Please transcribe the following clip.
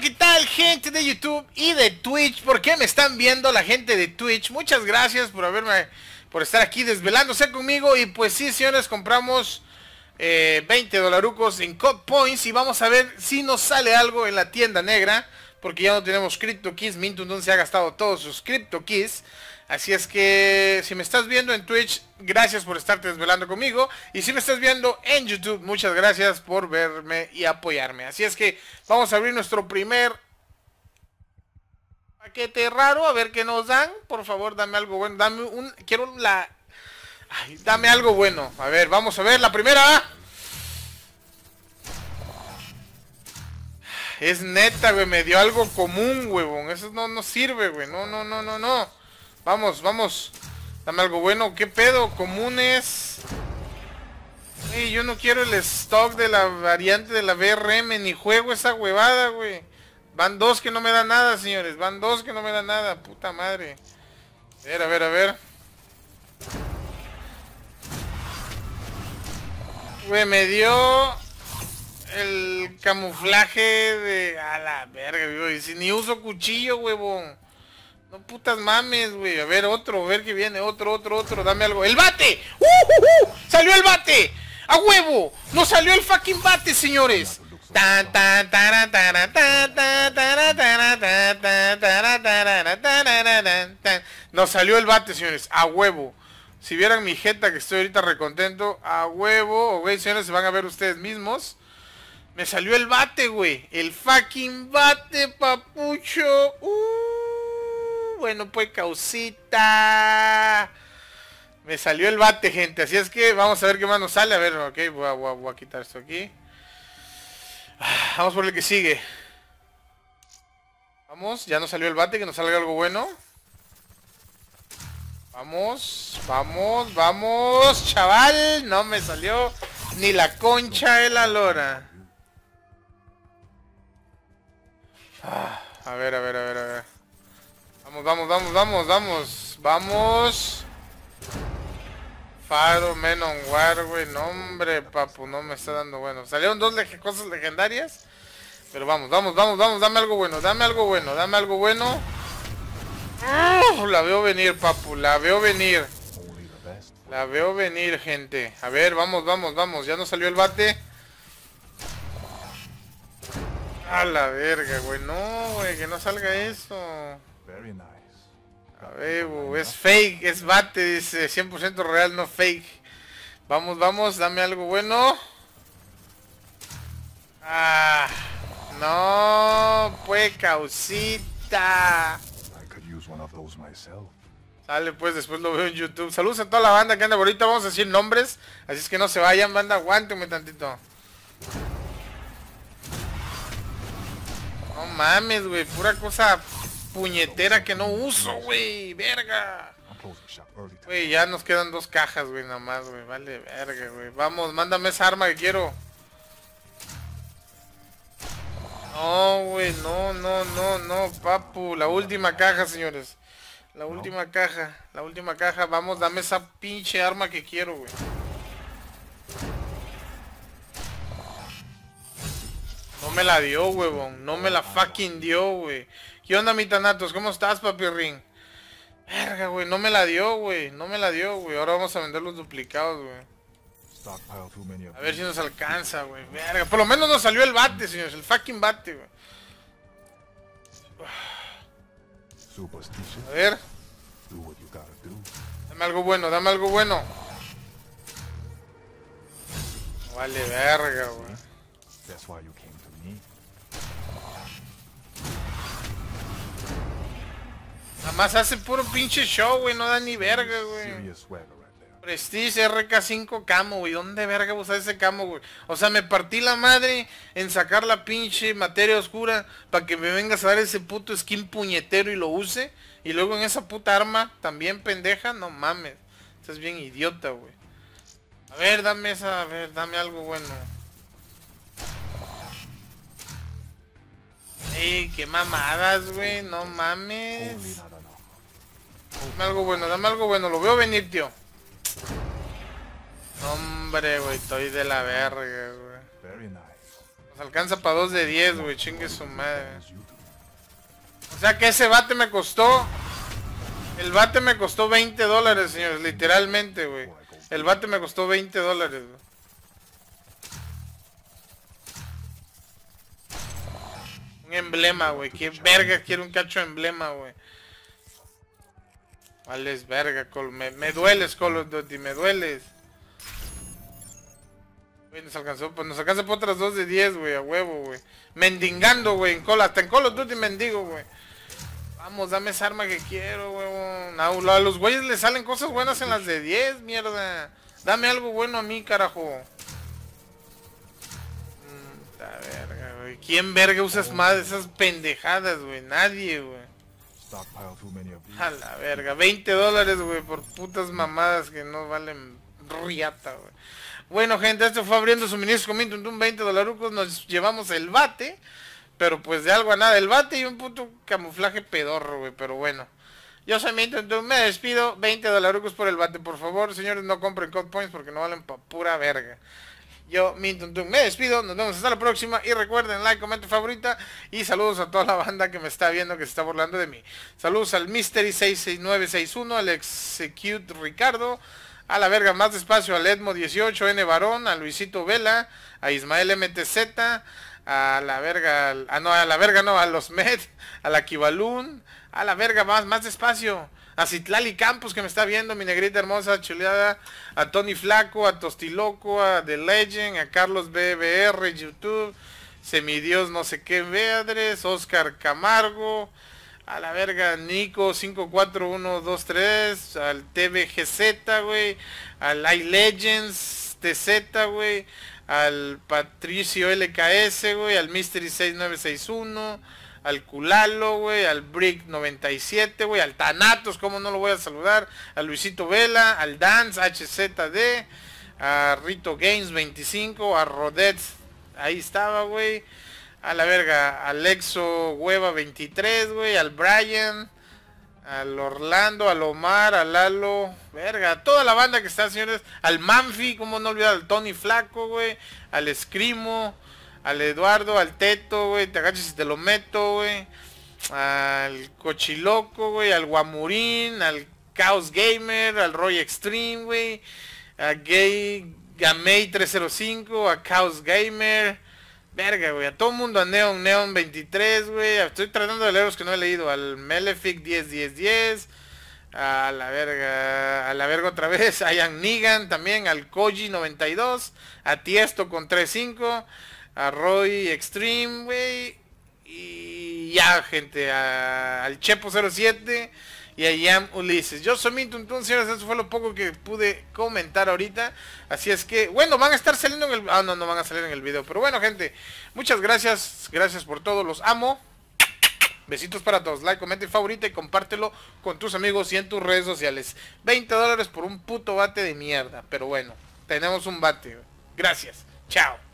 ¿qué tal gente de YouTube y de Twitch? ¿Por qué me están viendo la gente de Twitch? Muchas gracias por haberme, por estar aquí desvelándose conmigo. Y pues sí, señores, compramos eh, 20 dolarucos en Cop Points y vamos a ver si nos sale algo en la tienda negra. Porque ya no tenemos Crypto Keys, Mintundon se ha gastado todos sus Crypto Keys. Así es que si me estás viendo en Twitch, gracias por estarte desvelando conmigo. Y si me estás viendo en YouTube, muchas gracias por verme y apoyarme. Así es que vamos a abrir nuestro primer paquete raro, a ver qué nos dan. Por favor, dame algo bueno. Dame un. Quiero la dame algo bueno. A ver, vamos a ver la primera. Es neta, güey. Me dio algo común, huevón. Eso no, no sirve, güey. No, no, no, no, no. Vamos, vamos. Dame algo bueno. ¿Qué pedo? Comunes. Ey, yo no quiero el stock de la variante de la BRM. Ni juego esa huevada, güey. Van dos que no me dan nada, señores. Van dos que no me dan nada. Puta madre. A ver, a ver, a ver. me dio el camuflaje de... A la verga, güey. Si ni uso cuchillo, huevo. No putas mames, güey. A ver, otro, a ver que viene. Otro, otro, otro. Dame algo. ¡El bate! ¡Uh, uh, uh! ¡Salió el bate! ¡A huevo! ¡No salió el fucking bate, señores! Nos salió el bate, señores. ¡A huevo! Si vieran mi jeta que estoy ahorita recontento, a huevo, güey, señores, se van a ver ustedes mismos. Me salió el bate, güey. El fucking bate, papucho. Uh, bueno, pues causita. Me salió el bate, gente. Así es que vamos a ver qué más nos sale. A ver, ok, voy a, voy a quitar esto aquí. Ah, vamos por el que sigue. Vamos, ya nos salió el bate, que nos salga algo bueno. Vamos, vamos, vamos, chaval. No me salió ni la concha de la lora. Ah, a ver, a ver, a ver, a ver. Vamos, vamos, vamos, vamos, vamos. Vamos. Faro, Menon, War, No, hombre, papu, no me está dando bueno. Salieron dos cosas legendarias. Pero vamos, vamos, vamos, vamos. Dame algo bueno, dame algo bueno, dame algo bueno. Ah, la veo venir, papu, la veo venir. La veo venir, gente. A ver, vamos, vamos, vamos. Ya no salió el bate. A la verga, güey. No, güey, que no salga eso. A ver, es fake, es bate, dice. 100% real, no fake. Vamos, vamos, dame algo bueno. Ah, no, Fue pues, causita. Sale, pues después lo veo en YouTube. Saludos a toda la banda que anda ahorita. Vamos a decir nombres. Así es que no se vayan, banda. Aguántenme tantito. No mames, güey. Pura cosa puñetera que no uso, güey. Verga. Güey, ya nos quedan dos cajas, güey, nada más, güey. Vale, verga, güey. Vamos, mándame esa arma que quiero. No, güey, no, no, no, no, papu. La última caja, señores. La última caja, la última caja. Vamos, dame esa pinche arma que quiero, güey. No me la dio, huevón. No me la fucking dio, güey. ¿Qué onda, mi Tanatos? ¿Cómo estás, papi Ring? Verga, güey. No me la dio, güey. No me la dio, güey. Ahora vamos a vender los duplicados, güey. A ver si nos alcanza, güey. Verga, por lo menos nos salió el bate, señores. El fucking bate, güey. A ver. Dame algo bueno, dame algo bueno. Vale, verga, güey. Nada más hace puro pinche show, güey. No da ni verga, güey. Prestige RK5 camo, güey. ¿Dónde verga usar ese camo, güey? O sea, me partí la madre en sacar la pinche materia oscura para que me vengas a dar ese puto skin puñetero y lo use. Y luego en esa puta arma, también pendeja, no mames. Estás bien idiota, güey. A ver, dame esa, a ver, dame algo bueno. Ey, qué mamadas, güey, no mames. Dame algo bueno, dame algo bueno, lo veo venir, tío hombre, güey, estoy de la verga, güey. Nos alcanza para 2 de 10, güey, chingue su madre. O sea que ese bate me costó... El bate me costó 20 dólares, señores, literalmente, güey. El bate me costó 20 dólares, Un emblema, güey. ¿Qué verga quiero un cacho emblema, güey? es, verga, Col. Me, me dueles, Call of me dueles nos alcanzó, pues nos alcanza por otras dos de 10, güey, a huevo, güey. Mendingando güey, en cola, hasta en colos tú te mendigo, güey. Vamos, dame esa arma que quiero, huevón. a los güeyes les salen cosas buenas en las de 10, mierda. Dame algo bueno a mí, carajo. Mm, la verga, güey. ¿Quién verga usas más de esas pendejadas, güey? Nadie, güey. A la verga. 20 dólares, güey, por putas mamadas que no valen riata, güey. Bueno, gente, esto fue abriendo suministros con un 20 dolarucos, nos llevamos el bate, pero pues de algo a nada, el bate y un puto camuflaje pedorro, güey, pero bueno. Yo soy Minton, me despido, 20 dolarucos por el bate, por favor, señores, no compren code points porque no valen pa' pura verga. Yo, Minton me despido, nos vemos hasta la próxima y recuerden, like, comenten, favorita y saludos a toda la banda que me está viendo, que se está burlando de mí. Saludos al Mystery66961, al Execute Ricardo, a la verga, más despacio al Edmo 18, N Varón, a Luisito Vela, a Ismael MTZ, a la verga, ah no, a la verga no, a los Med, a la Kibalún, a la verga, más, más despacio. A Citlali Campos que me está viendo, mi negrita hermosa, chuleada, a Tony Flaco, a Tostiloco, a The Legend, a Carlos BBR, YouTube, Semidios no sé qué, Vedres, Oscar Camargo, a la verga, Nico 54123, al TVGZ, güey, al iLegends TZ, güey, al Patricio LKS, güey, al Mystery 6961, al Kulalo, güey, al Brick 97, güey, al Tanatos, como no lo voy a saludar, A Luisito Vela, al Dance HZD, a Rito Games 25, a Rodet, ahí estaba, güey. A la verga, al Hueva 23, güey, al Brian, al Orlando, al Omar, al Lalo, verga, toda la banda que está, señores, al Manfi, como no olvidar, al Tony Flaco, güey, al Escrimo, al Eduardo, al Teto, güey, te agachas y te lo meto, güey, al Cochiloco, güey, al Guamurín, al Chaos Gamer, al Roy Extreme, güey, a Gay Gamey 305, a Chaos Gamer, Verga, güey. A todo mundo, a Neon, Neon 23, güey. Estoy tratando de leer los que no he leído. Al melefic 10, 10, 10. A la verga. A la verga otra vez. A Ian Negan también. Al Koji 92. A Tiesto con 3.5. A Roy Extreme, güey. Y ya, gente. al Chepo 07 y ahí am Ulises. Yo soy Mintuntun, señores, eso fue lo poco que pude comentar ahorita. Así es que, bueno, van a estar saliendo en el... Ah, no, no van a salir en el video. Pero bueno, gente, muchas gracias. Gracias por todo, los amo. Besitos para todos, like, comenta y favorita y compártelo con tus amigos y en tus redes sociales. 20 dólares por un puto bate de mierda. Pero bueno, tenemos un bate. Gracias. Chao.